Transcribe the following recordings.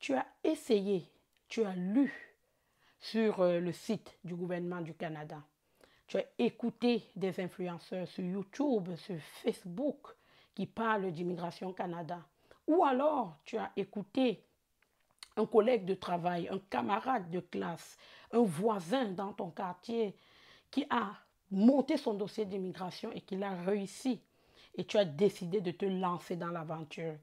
tu as essayé, tu as lu sur euh, le site du gouvernement du Canada, tu as écouté des influenceurs sur YouTube, sur Facebook qui parlent d'immigration Canada, ou alors tu as écouté un collègue de travail, un camarade de classe, un voisin dans ton quartier qui a monté son dossier d'immigration et qui l'a réussi. Et tu as décidé de te lancer dans l'aventure.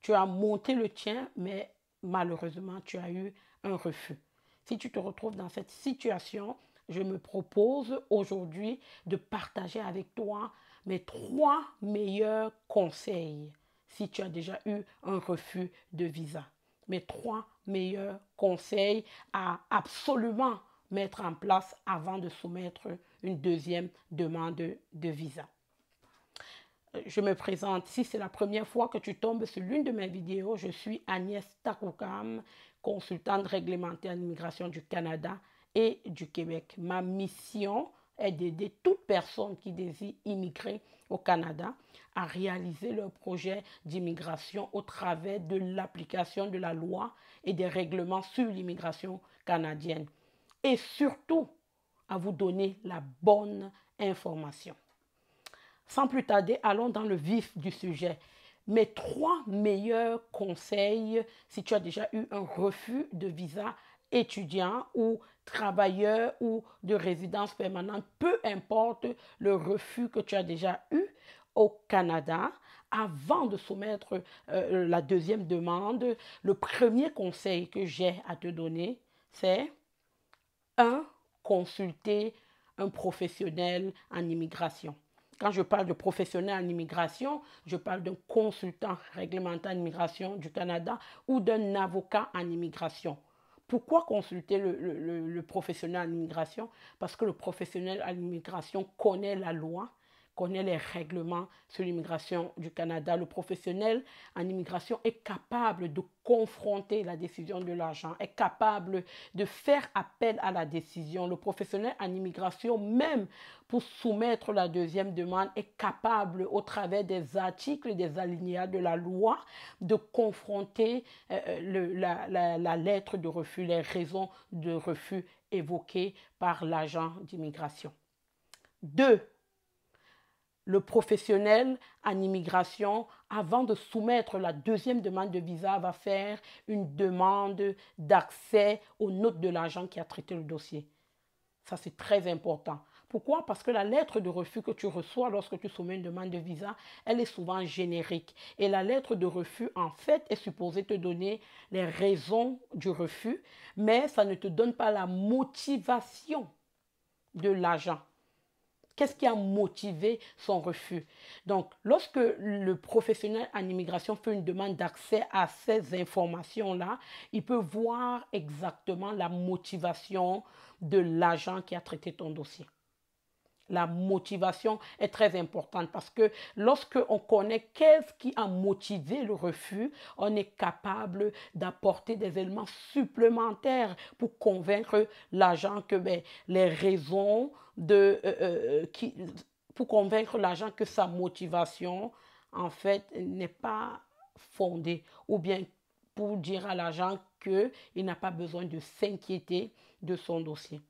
Tu as monté le tien, mais malheureusement, tu as eu un refus. Si tu te retrouves dans cette situation, je me propose aujourd'hui de partager avec toi mes trois meilleurs conseils si tu as déjà eu un refus de visa. Mes trois meilleurs conseils à absolument mettre en place avant de soumettre une deuxième demande de visa je me présente. Si c'est la première fois que tu tombes sur l'une de mes vidéos, je suis Agnès Takoukam, consultante réglementaire en immigration du Canada et du Québec. Ma mission est d'aider toute personne qui désire immigrer au Canada à réaliser leur projet d'immigration au travers de l'application de la loi et des règlements sur l'immigration canadienne. Et surtout, à vous donner la bonne information. Sans plus tarder, allons dans le vif du sujet. Mes trois meilleurs conseils si tu as déjà eu un refus de visa étudiant ou travailleur ou de résidence permanente, peu importe le refus que tu as déjà eu au Canada, avant de soumettre euh, la deuxième demande, le premier conseil que j'ai à te donner, c'est 1. Consulter un professionnel en immigration. Quand je parle de professionnel en immigration, je parle d'un consultant réglementaire en immigration du Canada ou d'un avocat en immigration. Pourquoi consulter le, le professionnel en immigration Parce que le professionnel en immigration connaît la loi, connaît les règlements sur l'immigration du Canada. Le professionnel en immigration est capable de confronter la décision de l'agent, est capable de faire appel à la décision. Le professionnel en immigration, même pour soumettre la deuxième demande, est capable, au travers des articles, des alinéas de la loi, de confronter euh, euh, la, la lettre de refus, les raisons de refus évoquées par l'agent d'immigration. Deux, le professionnel en immigration, avant de soumettre la deuxième demande de visa, va faire une demande d'accès aux notes de l'agent qui a traité le dossier. Ça, c'est très important. Pourquoi Parce que la lettre de refus que tu reçois lorsque tu soumets une demande de visa, elle est souvent générique. Et la lettre de refus, en fait, est supposée te donner les raisons du refus, mais ça ne te donne pas la motivation de l'agent. Qu'est-ce qui a motivé son refus Donc, lorsque le professionnel en immigration fait une demande d'accès à ces informations-là, il peut voir exactement la motivation de l'agent qui a traité ton dossier. La motivation est très importante parce que lorsque on connaît qu'est-ce qui a motivé le refus, on est capable d'apporter des éléments supplémentaires pour convaincre l'agent que ben, les raisons de euh, euh, euh, pour convaincre l'agent que sa motivation en fait n'est pas fondée ou bien pour dire à l'agent qu'il n'a pas besoin de s'inquiéter de son dossier.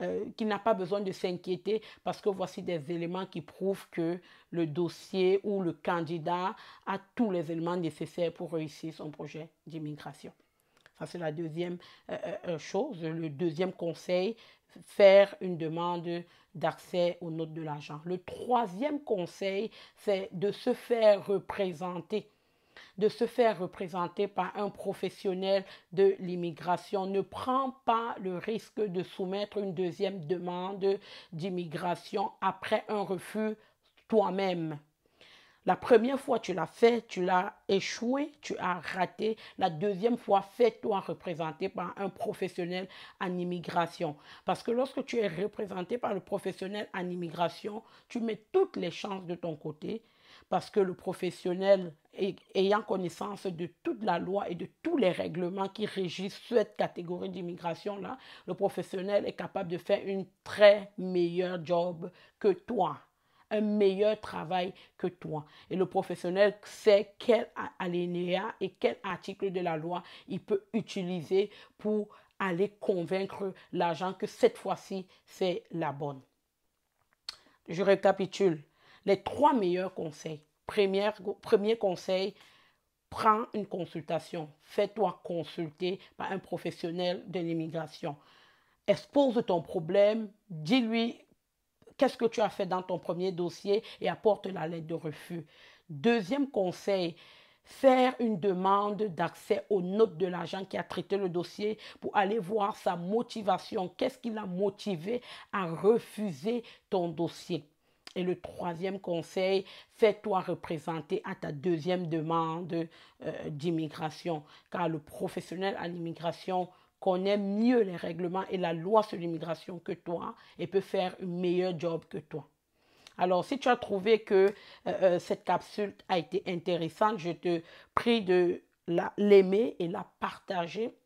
Euh, qui n'a pas besoin de s'inquiéter parce que voici des éléments qui prouvent que le dossier ou le candidat a tous les éléments nécessaires pour réussir son projet d'immigration. Ça, c'est la deuxième euh, euh, chose. Le deuxième conseil, faire une demande d'accès aux notes de l'argent. Le troisième conseil, c'est de se faire représenter de se faire représenter par un professionnel de l'immigration. Ne prend pas le risque de soumettre une deuxième demande d'immigration après un refus toi-même. La première fois, tu l'as fait, tu l'as échoué, tu as raté. La deuxième fois, fais-toi représenter par un professionnel en immigration. Parce que lorsque tu es représenté par le professionnel en immigration, tu mets toutes les chances de ton côté. Parce que le professionnel ayant connaissance de toute la loi et de tous les règlements qui régissent cette catégorie d'immigration-là, le professionnel est capable de faire une très meilleur job que toi un meilleur travail que toi. Et le professionnel sait quel alinéa et quel article de la loi il peut utiliser pour aller convaincre l'agent que cette fois-ci, c'est la bonne. Je récapitule. Les trois meilleurs conseils. Premier, premier conseil, prends une consultation. Fais-toi consulter par un professionnel de l'immigration. Expose ton problème. Dis-lui Qu'est-ce que tu as fait dans ton premier dossier et apporte la lettre de refus. Deuxième conseil, faire une demande d'accès aux notes de l'agent qui a traité le dossier pour aller voir sa motivation. Qu'est-ce qui l'a motivé à refuser ton dossier? Et le troisième conseil, fais-toi représenter à ta deuxième demande euh, d'immigration, car le professionnel à l'immigration connaît mieux les règlements et la loi sur l'immigration que toi et peut faire un meilleur job que toi. Alors, si tu as trouvé que euh, euh, cette capsule a été intéressante, je te prie de l'aimer et la partager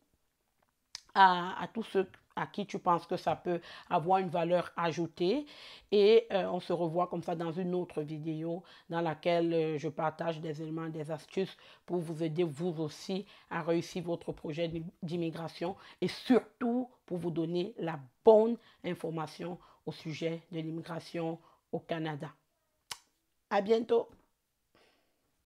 à, tous ceux à qui tu penses que ça peut avoir une valeur ajoutée. Et euh, on se revoit comme ça dans une autre vidéo dans laquelle euh, je partage des éléments, des astuces pour vous aider vous aussi à réussir votre projet d'immigration et surtout pour vous donner la bonne information au sujet de l'immigration au Canada. À bientôt!